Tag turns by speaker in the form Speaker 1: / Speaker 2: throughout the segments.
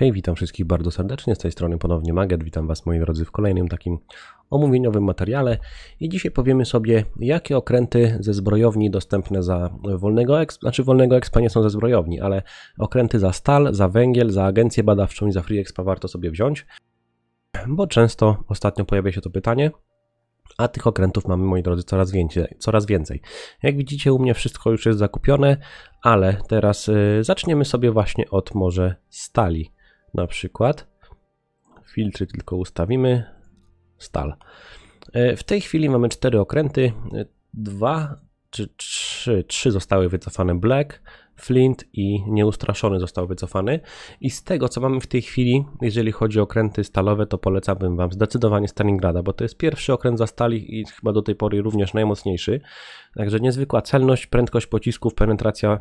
Speaker 1: Hej, witam wszystkich bardzo serdecznie, z tej strony ponownie Maget, witam Was moi drodzy w kolejnym takim omówieniowym materiale i dzisiaj powiemy sobie, jakie okręty ze zbrojowni dostępne za wolnego expa, znaczy wolnego expa nie są ze zbrojowni, ale okręty za stal, za węgiel, za agencję badawczą i za free expa warto sobie wziąć, bo często ostatnio pojawia się to pytanie, a tych okrętów mamy, moi drodzy, coraz więcej, coraz więcej. Jak widzicie, u mnie wszystko już jest zakupione, ale teraz y, zaczniemy sobie właśnie od może stali na przykład. Filtry tylko ustawimy. Stal. E, w tej chwili mamy cztery okręty. E, dwa czy trzy, trzy zostały wycofane Black, Flint i Nieustraszony został wycofany. I z tego, co mamy w tej chwili, jeżeli chodzi o okręty stalowe, to polecałbym Wam zdecydowanie Stalingrada, bo to jest pierwszy okręt za stali i chyba do tej pory również najmocniejszy. Także niezwykła celność, prędkość pocisków, penetracja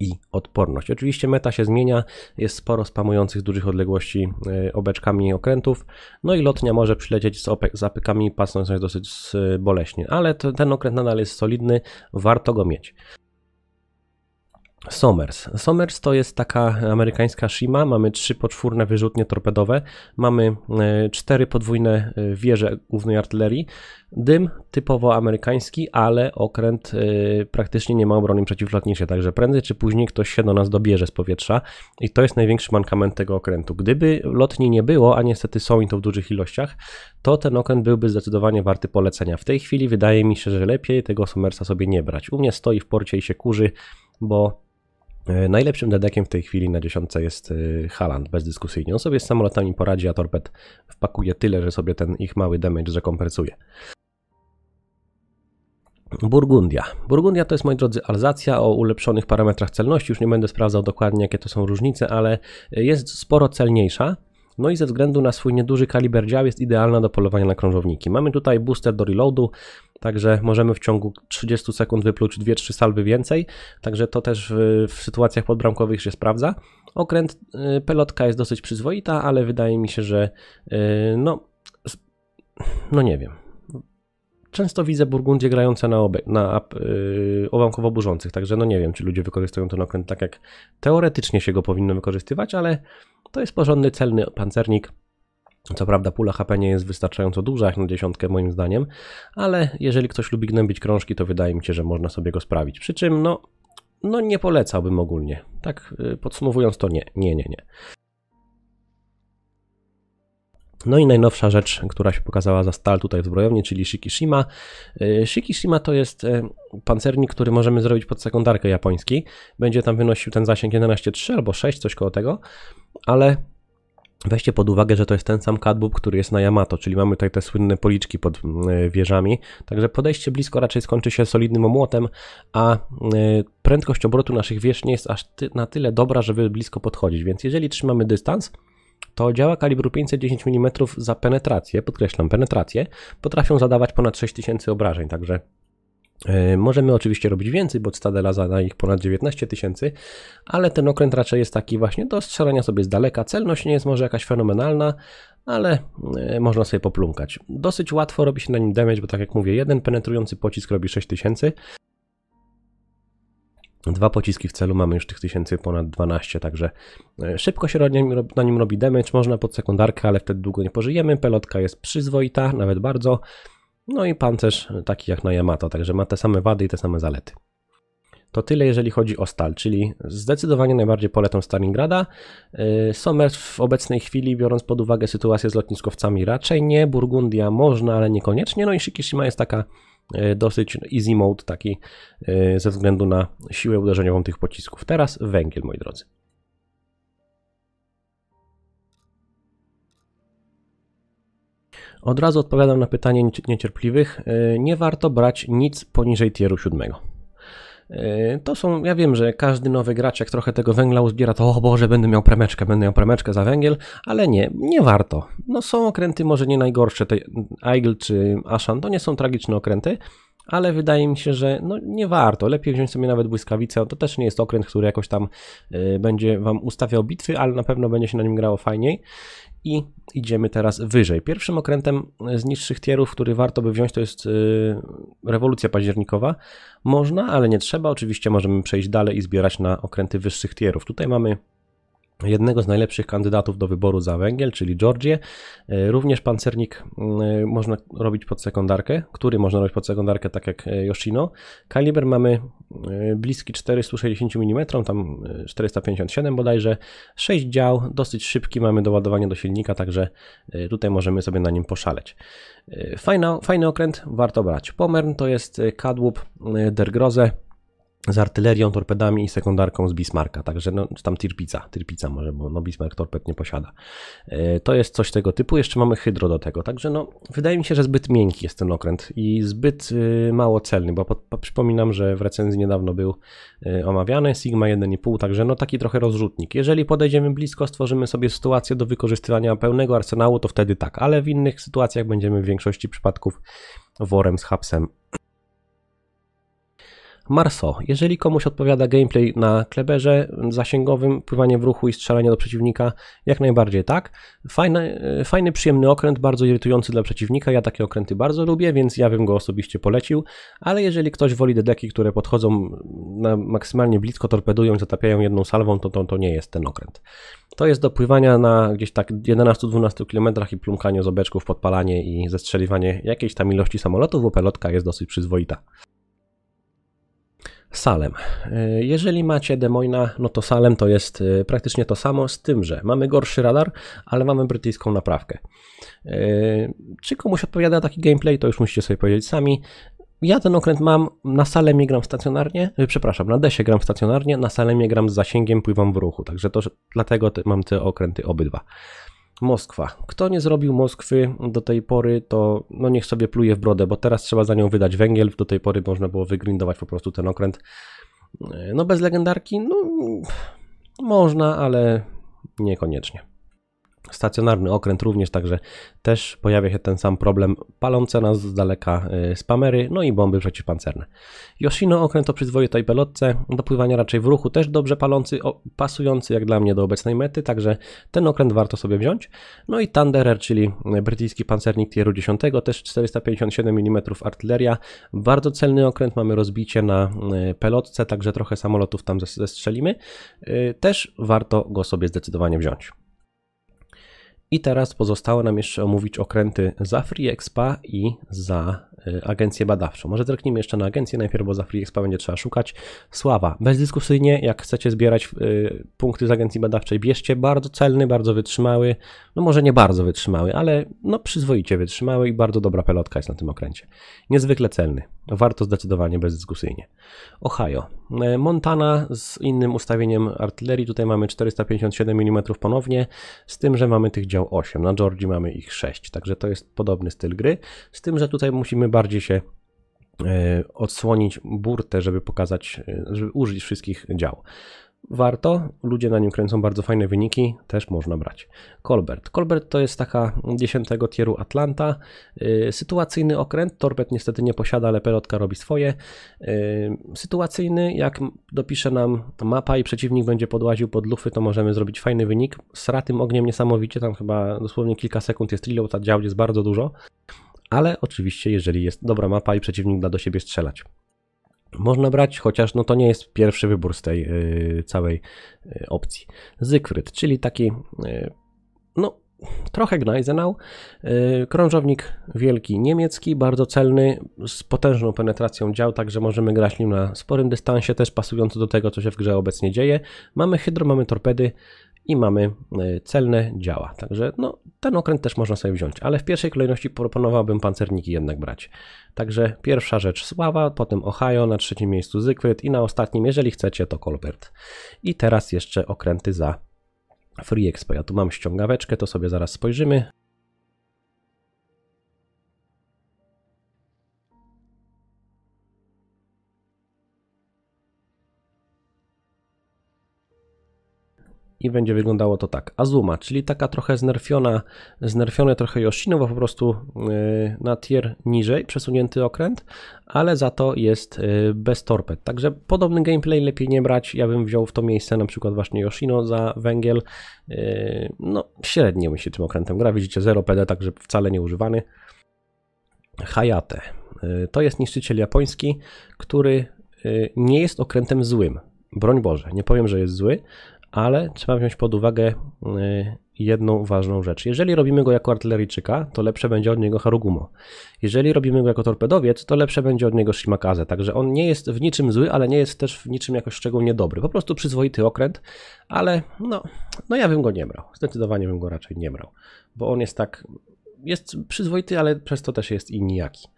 Speaker 1: i odporność. Oczywiście meta się zmienia, jest sporo spamujących dużych odległości e, obeczkami okrętów, no i lotnia może przylecieć z, z apykami pasnąc dosyć boleśnie, ale ten okręt nadal jest solidny, warto go mieć. Somers. Somers to jest taka amerykańska Shima. Mamy trzy poczwórne wyrzutnie torpedowe, mamy e, cztery podwójne e, wieże głównej artylerii. Dym typowo amerykański, ale okręt e, praktycznie nie ma obrony przeciwlotniczej, także prędzej czy później ktoś się do nas dobierze z powietrza i to jest największy mankament tego okrętu. Gdyby lotni nie było, a niestety są i to w dużych ilościach, to ten okręt byłby zdecydowanie warty polecenia. W tej chwili wydaje mi się, że lepiej tego Somersa sobie nie brać. U mnie stoi w porcie i się kurzy, bo E, najlepszym dedekiem w tej chwili na dziesiątce jest e, Haland, bezdyskusyjnie. On sobie z samolotami poradzi, a torped wpakuje tyle, że sobie ten ich mały damage zrekompensuje. Burgundia. Burgundia to jest, moi drodzy, Alzacja o ulepszonych parametrach celności. Już nie będę sprawdzał dokładnie, jakie to są różnice, ale jest sporo celniejsza no i ze względu na swój nieduży kaliber dział jest idealna do polowania na krążowniki. Mamy tutaj booster do reloadu, także możemy w ciągu 30 sekund wypluć 2-3 salwy więcej, także to też w, w sytuacjach podbramkowych się sprawdza. Okręt, y, pelotka jest dosyć przyzwoita, ale wydaje mi się, że y, no, no nie wiem często widzę burgundzie grające na, obe, na yy, obamkowo burzących, także no nie wiem, czy ludzie wykorzystują ten okręt tak, jak teoretycznie się go powinno wykorzystywać, ale to jest porządny, celny pancernik. Co prawda pula HP nie jest wystarczająco duża, jak na dziesiątkę moim zdaniem, ale jeżeli ktoś lubi gnębić krążki, to wydaje mi się, że można sobie go sprawić. Przy czym, no, no nie polecałbym ogólnie. Tak y, podsumowując to nie, nie, nie, nie. No i najnowsza rzecz, która się pokazała za stal tutaj w zbrojowni, czyli Shikishima. Y, Shikishima to jest y, pancernik, który możemy zrobić pod sekundarkę japoński. Będzie tam wynosił ten zasięg 11,3 albo 6, coś koło tego, ale Weźcie pod uwagę, że to jest ten sam kadłub, który jest na Yamato, czyli mamy tutaj te słynne policzki pod y, wieżami. Także podejście blisko raczej skończy się solidnym omłotem, a prędkość obrotu naszych wież nie jest aż ty, na tyle dobra, żeby blisko podchodzić. Więc jeżeli trzymamy dystans, to działa kalibru 510 mm za penetrację, podkreślam, penetrację, potrafią zadawać ponad 6000 obrażeń, także e, Możemy oczywiście robić więcej, bo Stadela zada ich ponad 19 tysięcy, ale ten okręt raczej jest taki właśnie do strzelania sobie z daleka. Celność nie jest może jakaś fenomenalna, ale e, można sobie poplumkać. Dosyć łatwo robi się na nim damage, bo tak jak mówię, jeden penetrujący pocisk robi 6000, Dwa pociski w celu, mamy już tych tysięcy ponad 12, także e, szybko się na nim robi damage, można pod sekundarkę, ale wtedy długo nie pożyjemy. Pelotka jest przyzwoita, nawet bardzo. No i pancerz e, taki jak na Yamato, także ma te same wady i te same zalety. To tyle jeżeli chodzi o stal, czyli zdecydowanie najbardziej polecam Stalingrada. E, Somers w obecnej chwili, biorąc pod uwagę sytuację z lotniskowcami, raczej nie. Burgundia można, ale niekoniecznie. No i Shikishima jest taka E, dosyć easy mode taki e, ze względu na siłę uderzeniową tych pocisków. Teraz węgiel, moi drodzy. Od razu odpowiadam na pytanie niecierpliwych. E, nie warto brać nic poniżej tieru 7. Yy, to są, ja wiem, że każdy nowy gracz, jak trochę tego węgla uzbiera, to o Boże, będę miał premeczkę, będę miał premeczkę za węgiel, ale nie, nie warto. No są okręty może nie najgorsze, te Aigle czy Ashan, to nie są tragiczne okręty, ale wydaje mi się, że no nie warto. Lepiej wziąć sobie nawet błyskawicę. To też nie jest okręt, który jakoś tam y, będzie wam ustawiał bitwy, ale na pewno będzie się na nim grało fajniej. I idziemy teraz wyżej. Pierwszym okrętem z niższych tierów, który warto by wziąć, to jest y, rewolucja październikowa. Można, ale nie trzeba. Oczywiście możemy przejść dalej i zbierać na okręty wyższych tierów. Tutaj mamy jednego z najlepszych kandydatów do wyboru za węgiel, czyli Georgię. E, również pancernik można robić pod sekundarkę, który można robić pod sekundarkę, tak jak e, Yoshino. Kaliber mamy e, bliski 460 mm, tam 457 bodajże. 6 dział, dosyć szybki, mamy doładowanie do silnika, także tutaj możemy sobie na nim poszaleć. Fajna, fajny okręt, warto brać. Pomern to jest kadłub der Groze z artylerią, torpedami i sekundarką z Bismarcka, także no, tam tirpica, tirpica może, bo no, Bismarck torped nie posiada. E, to jest coś tego typu, jeszcze mamy hydro do tego, także no, wydaje mi się, że zbyt miękki jest ten okręt i zbyt e, mało celny, bo przypominam, że w recenzji niedawno był e, omawiany Sigma 1,5, także no taki trochę rozrzutnik. Jeżeli podejdziemy blisko, stworzymy sobie sytuację do wykorzystywania pełnego arsenału, to wtedy tak, ale w innych sytuacjach będziemy w większości przypadków worem z hapsem Marso. Jeżeli komuś odpowiada gameplay na kleberze zasięgowym, pływanie w ruchu i strzelanie do przeciwnika, jak najbardziej tak. Fajny, e, fajny, przyjemny okręt, bardzo irytujący dla przeciwnika. Ja takie okręty bardzo lubię, więc ja bym go osobiście polecił. Ale jeżeli ktoś woli dedeki, które podchodzą na maksymalnie blisko, torpedują i zatapiają jedną salwą, to, to, to nie jest ten okręt. To jest do pływania na gdzieś tak 11-12 km i plumkanie z obeczków, podpalanie i zestrzeliwanie jakiejś tam ilości samolotów, bo pelotka jest dosyć przyzwoita. Salem. Y, jeżeli macie Demoina, no to Salem to jest y, praktycznie to samo, z tym, że mamy gorszy radar, ale mamy brytyjską naprawkę. Y, czy komuś odpowiada taki gameplay, to już musicie sobie powiedzieć sami. Ja ten okręt mam, na Salemie gram stacjonarnie, przepraszam, na Desie gram stacjonarnie, na Salemie gram z zasięgiem, pływam w ruchu, także to, dlatego mam te okręty obydwa. Moskwa. Kto nie zrobił Moskwy do tej pory, to no niech sobie pluje w brodę, bo teraz trzeba za nią wydać węgiel. Do tej pory można było wygrindować po prostu ten okręt. No bez legendarki, no można, ale niekoniecznie. Stacjonarny okręt również, także też pojawia się ten sam problem. Palące nas z daleka y, spamery, no i bomby przeciwpancerne. Yoshino okręt o przyzwoitej pelotce, dopływanie raczej w ruchu, też dobrze palący, pasujący jak dla mnie do obecnej mety, także ten okręt warto sobie wziąć. No i Thunderer, czyli brytyjski pancernik tieru 10, też 457 mm artyleria. Bardzo celny okręt, mamy rozbicie na y, pelotce, także trochę samolotów tam zestrzelimy. Y, też warto go sobie zdecydowanie wziąć. I teraz pozostało nam jeszcze omówić okręty za FreeExpa i za y, agencję badawczą. Może zerknijmy jeszcze na agencję najpierw, bo za FreeExpa będzie trzeba szukać. Sława. Bezdyskusyjnie, jak chcecie zbierać y, punkty z agencji badawczej, bierzcie. Bardzo celny, bardzo wytrzymały. No może nie bardzo wytrzymały, ale no przyzwoicie wytrzymały i bardzo dobra pelotka jest na tym okręcie. Niezwykle celny warto zdecydowanie bezdyskusyjnie. Ohio. E, Montana z innym ustawieniem artylerii. Tutaj mamy 457 mm ponownie, z tym, że mamy tych dział 8. Na Georgii mamy ich 6, także to jest podobny styl gry, z tym, że tutaj musimy bardziej się e, odsłonić burtę, żeby pokazać, e, żeby użyć wszystkich dział. Warto, ludzie na nim kręcą bardzo fajne wyniki, też można brać. Colbert. Colbert to jest taka 10 tieru Atlanta. Y, sytuacyjny okręt, torped niestety nie posiada, ale pelotka robi swoje. Y, sytuacyjny, jak dopisze nam mapa i przeciwnik będzie podłaził pod lufy, to możemy zrobić fajny wynik. Z ratym ogniem niesamowicie, tam chyba dosłownie kilka sekund jest reload, ta dział jest bardzo dużo. Ale oczywiście, jeżeli jest dobra mapa i przeciwnik da do siebie strzelać można brać, chociaż no to nie jest pierwszy wybór z tej yy, całej yy, opcji. Zygfryd, czyli taki yy, no trochę Gneisenau, y, krążownik wielki niemiecki, bardzo celny, z potężną penetracją dział, także możemy grać nim na sporym dystansie, też pasujący do tego, co się w grze obecnie dzieje. Mamy hydro, mamy torpedy, i mamy e, celne działa. Także no, ten okręt też można sobie wziąć, ale w pierwszej kolejności proponowałbym pancerniki jednak brać. Także pierwsza rzecz Sława, potem Ohio, na trzecim miejscu Zygfryd i na ostatnim, jeżeli chcecie, to Colbert. I teraz jeszcze okręty za Free Expo. Ja tu mam ściągaweczkę, to sobie zaraz spojrzymy. i będzie wyglądało to tak. Azuma, czyli taka trochę znerfiona, znerfiony trochę Yoshino, bo po prostu y, na tier niżej przesunięty okręt, ale za to jest y, bez torped. Także podobny gameplay lepiej nie brać. Ja bym wziął w to miejsce na przykład właśnie Yoshino za węgiel. Y, no, średnio mi się tym okrętem gra. Widzicie 0 PD, także wcale nie używany. Hayate. To jest niszczyciel japoński, który nie jest okrętem złym broń Boże, nie powiem, że jest zły, ale trzeba wziąć pod uwagę y, jedną ważną rzecz. Jeżeli robimy go jako artyleryjczyka, to lepsze będzie od niego Harugumo. Jeżeli robimy go jako torpedowiec, to lepsze będzie od niego Shimakaze. Także on nie jest w niczym zły, ale nie jest też w niczym jakoś szczególnie dobry. Po prostu przyzwoity okręt, ale no, no ja bym go nie brał. Zdecydowanie bym go raczej nie brał, bo on jest tak, jest przyzwoity, ale przez to też jest i nijaki.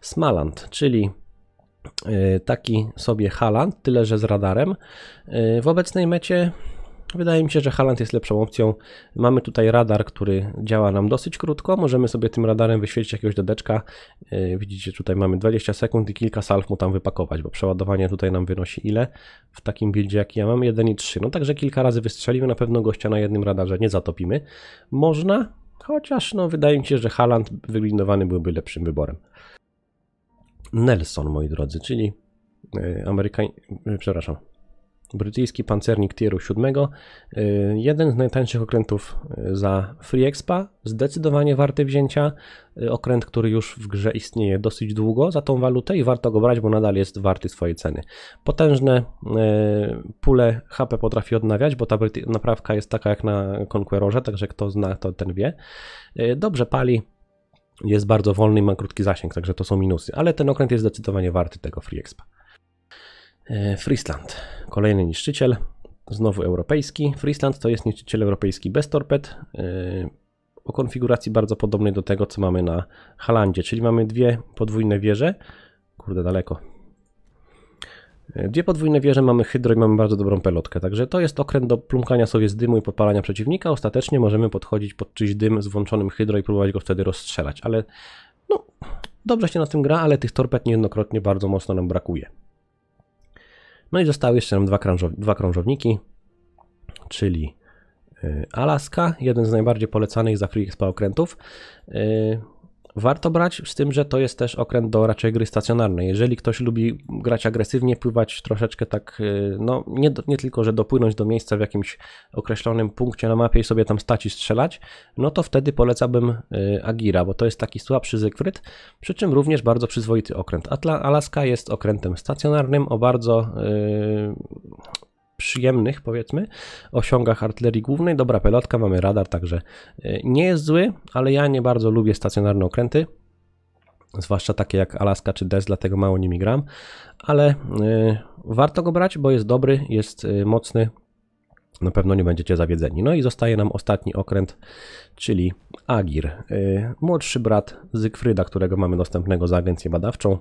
Speaker 1: Smaland, czyli y, taki sobie Haland, tyle że z radarem. Y, w obecnej mecie Wydaje mi się, że Haland jest lepszą opcją. Mamy tutaj radar, który działa nam dosyć krótko. Możemy sobie tym radarem wyświetlić jakiegoś dodeczka. E, widzicie, tutaj mamy 20 sekund i kilka salw mu tam wypakować, bo przeładowanie tutaj nam wynosi ile? W takim buildzie jaki ja mam? 1 i 3. No także kilka razy wystrzelimy, na pewno gościa na jednym radarze nie zatopimy. Można, chociaż no wydaje mi się, że Haland wyglindowany byłby lepszym wyborem. Nelson, moi drodzy, czyli e, Amerykań... E, przepraszam, brytyjski pancernik tieru 7, y, jeden z najtańszych okrętów y, za Free Expa, zdecydowanie warty wzięcia, y, okręt, który już w grze istnieje dosyć długo za tą walutę i warto go brać, bo nadal jest warty swojej ceny. Potężne pule HP potrafi odnawiać, bo ta naprawka jest taka jak na Conquerorze, także kto zna, to ten wie. Dobrze pali, jest bardzo wolny i ma krótki zasięg, także to są minusy, ale ten okręt jest zdecydowanie warty tego Free Expa. E, Friesland, kolejny niszczyciel, znowu europejski. Friesland to jest niszczyciel europejski bez torped e, o konfiguracji bardzo podobnej do tego, co mamy na Halandzie, czyli mamy dwie podwójne wieże. Kurde, daleko. E, dwie podwójne wieże, mamy hydro i mamy bardzo dobrą pelotkę, także to jest okręt do plumkania sobie z dymu i podpalania przeciwnika. Ostatecznie możemy podchodzić pod czyjś dym z włączonym hydro i próbować go wtedy rozstrzelać, ale no, dobrze się na tym gra, ale tych torped niejednokrotnie bardzo mocno nam brakuje. No i zostały jeszcze nam dwa, krążowniki, dwa krążowniki czyli y, Alaska, jeden z najbardziej polecanych z spałokrętów warto brać, z tym, że to jest też okręt do raczej gry stacjonarnej. Jeżeli ktoś lubi grać agresywnie, pływać troszeczkę tak, y, no nie, nie tylko, że dopłynąć do miejsca w jakimś określonym punkcie na mapie i sobie tam stać i strzelać, no to wtedy polecałbym y, Agira, bo to jest taki słabszy Zygfryd, przy czym również bardzo przyzwoity okręt. Atla Alaska jest okrętem stacjonarnym o bardzo... Yy, przyjemnych, powiedzmy, osiągach artylerii głównej. Dobra pelotka, mamy radar, także e, nie jest zły, ale ja nie bardzo lubię stacjonarne okręty. Zwłaszcza takie jak Alaska czy DES, dlatego mało nimi gram, ale e, warto go brać, bo jest dobry, jest e, mocny, na pewno nie będziecie zawiedzeni. No i zostaje nam ostatni okręt, czyli Agir, młodszy brat Zygfryda, którego mamy dostępnego za agencję badawczą.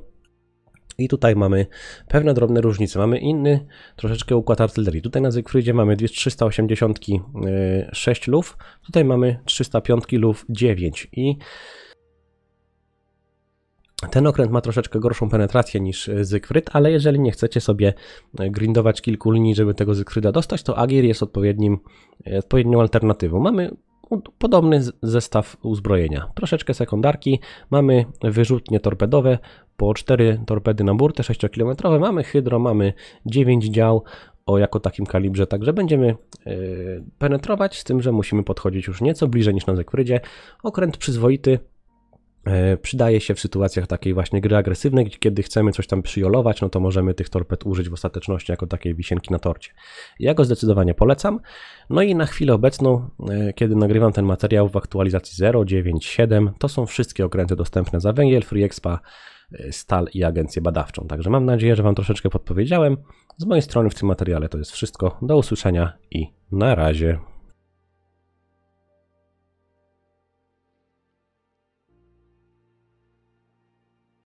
Speaker 1: I tutaj mamy pewne drobne różnice. Mamy inny troszeczkę układ artylerii. Tutaj na Zygfrydzie mamy 386 e, luf, tutaj mamy 305 luf 9 i ten okręt ma troszeczkę gorszą penetrację niż Zygfryd, e, ale jeżeli nie chcecie sobie e, grindować kilku linii, żeby tego Zygfryda dostać, to Agir jest odpowiednim, odpowiednią alternatywą. Mamy podobny zestaw uzbrojenia. Troszeczkę sekundarki, mamy wyrzutnie torpedowe, po 4 torpedy na burtę 6 km, mamy hydro, mamy 9 dział o jako takim kalibrze, także będziemy e, penetrować, z tym, że musimy podchodzić już nieco bliżej niż na Zekfrydzie. Okręt przyzwoity, E, przydaje się w sytuacjach takiej właśnie gry agresywnej, kiedy chcemy coś tam przyjolować, no to możemy tych torped użyć w ostateczności jako takiej wisienki na torcie. Ja go zdecydowanie polecam. No i na chwilę obecną, e, kiedy nagrywam ten materiał w aktualizacji 0.9.7, to są wszystkie okręty dostępne za węgiel, Free e, Stal i Agencję Badawczą. Także mam nadzieję, że Wam troszeczkę podpowiedziałem. Z mojej strony w tym materiale to jest wszystko. Do usłyszenia i na razie.